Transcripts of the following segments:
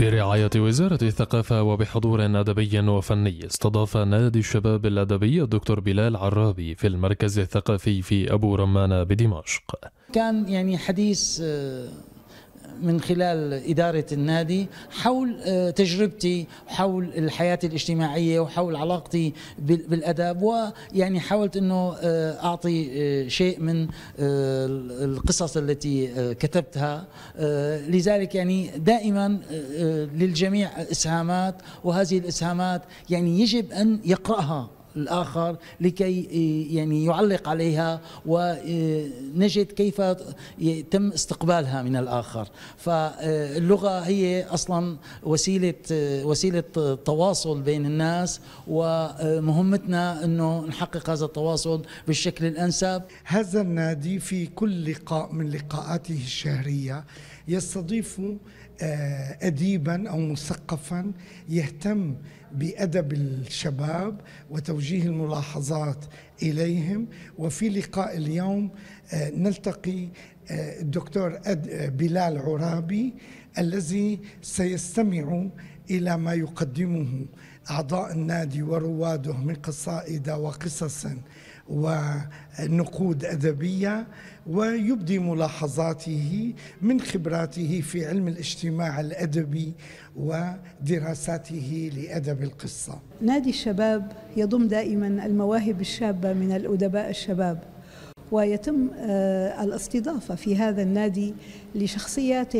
برعاية وزارة الثقافة وبحضور أدبي وفني استضاف نادي الشباب الأدبي الدكتور بلال عرابي في المركز الثقافي في أبو رمانة بدمشق كان يعني حديث آه، من خلال إدارة النادي حول آه، تجربتي حول الحياة الاجتماعية وحول علاقتي بالأداب ويعني حاولت أنه آه، أعطي آه، شيء من القصص التي كتبتها لذلك يعني دائما للجميع إسهامات وهذه الإسهامات يعني يجب أن يقرأها الآخر لكي إيه، يعني يعلق عليها ونجد كيف تم استقبالها من الآخر فاللغة هي أصلا وسيلة وسيلة تواصل بين الناس ومهمتنا أنه نحقق هذا التواصل بالشكل الأنسب هذا النادي في كل لقاء من لقاءاته الشهرية يستضيف آه، أديبا أو مثقفا يهتم بأدب الشباب وتوجيه الملاحظات إليهم وفي لقاء اليوم آه، نلتقي آه، الدكتور بلال عرابي الذي سيستمع إلى ما يقدمه أعضاء النادي ورواده من قصائد وقصص ونقود أدبية ويبدي ملاحظاته من خبراته في علم الاجتماع الأدبي ودراساته لأدب القصة نادي الشباب يضم دائما المواهب الشابة من الأدباء الشباب ويتم آه، الاستضافة في هذا النادي لشخصيات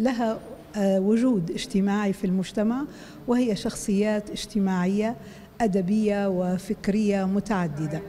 لها آه، وجود اجتماعي في المجتمع وهي شخصيات اجتماعيه ادبيه وفكريه متعدده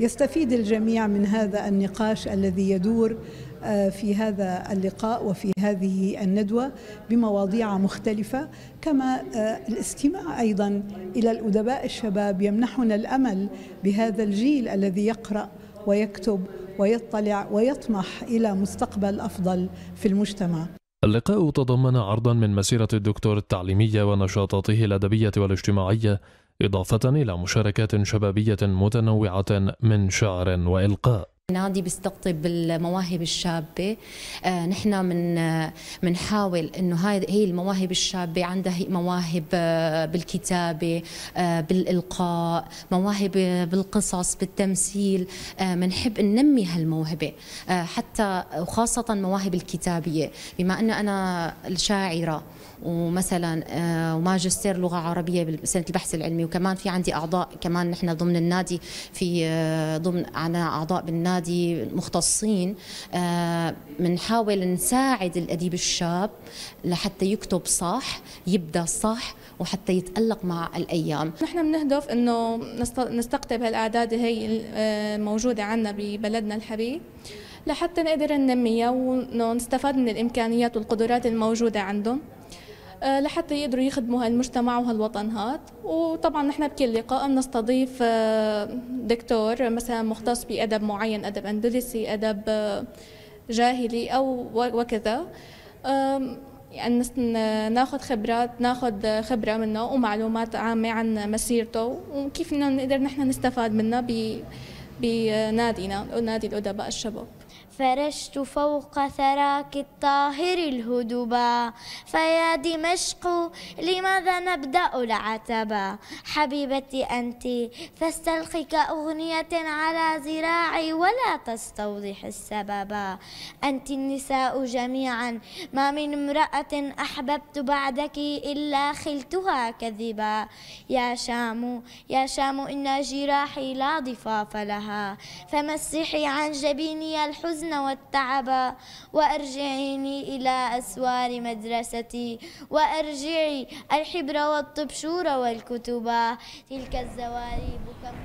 يستفيد الجميع من هذا النقاش الذي يدور آه، في هذا اللقاء وفي هذه الندوة بمواضيع مختلفة كما آه، الاستماع أيضا إلى الأدباء الشباب يمنحنا الأمل بهذا الجيل الذي يقرأ ويكتب ويطلع ويطمح إلى مستقبل أفضل في المجتمع اللقاء تضمن عرضا من مسيرة الدكتور التعليمية ونشاطاته الأدبية والاجتماعية إضافة إلى مشاركات شبابية متنوعة من شعر وإلقاء نادي بيستقطب المواهب الشابة آه نحن من بنحاول آه، انه هاي هي المواهب الشابة عندها مواهب آه بالكتابة آه، بالإلقاء مواهب آه، بالقصص بالتمثيل بنحب ننمي هالموهبة حتى وخاصة مواهب الكتابية بما أنه أنا شاعرة ومثلا وماجستير لغة عربية بسنة البحث العلمي وكمان في عندي أعضاء كمان نحن ضمن النادي في ضمن أنا أعضاء بالنادي النادي مختصين بنحاول آه، نساعد الأديب الشاب لحتى يكتب صح يبدأ صح وحتى يتألق مع الأيام نحن بنهدف أنه نستقطب هالأعداد هي الموجودة آه، عندنا ببلدنا الحبيب لحتى نقدر ننميها ونستفاد من الإمكانيات والقدرات الموجودة عندهم آه، لحتى يقدروا يخدموا هالمجتمع وهالوطن هاد وطبعا نحن بكل لقاء بنستضيف آه، دكتور مثلا مختص بأدب معين أدب أندلسي أدب آه، جاهلي أو وكذا يعني ناخذ خبرات ناخذ خبره منه ومعلومات عامه عن مسيرته وكيف نقدر نحن نستفاد منه بنادينا نادي الادباء الشباب فرشت فوق ثراك الطاهر الهدبا فيا دمشق لماذا نبدأ العتبا حبيبتي أنت فاستلقي كاغنيه على ذراعي ولا تستوضح السببا أنت النساء جميعا ما من امرأة أحببت بعدك إلا خلتها كذبا يا شام يا شام إن جراحي لا ضفاف لها فمسحي عن جبيني الحزن الحزن والتعب وأرجعيني إلى أسوار مدرستي وأرجعي الحبر والطبشور والكتب تلك الزواريب كم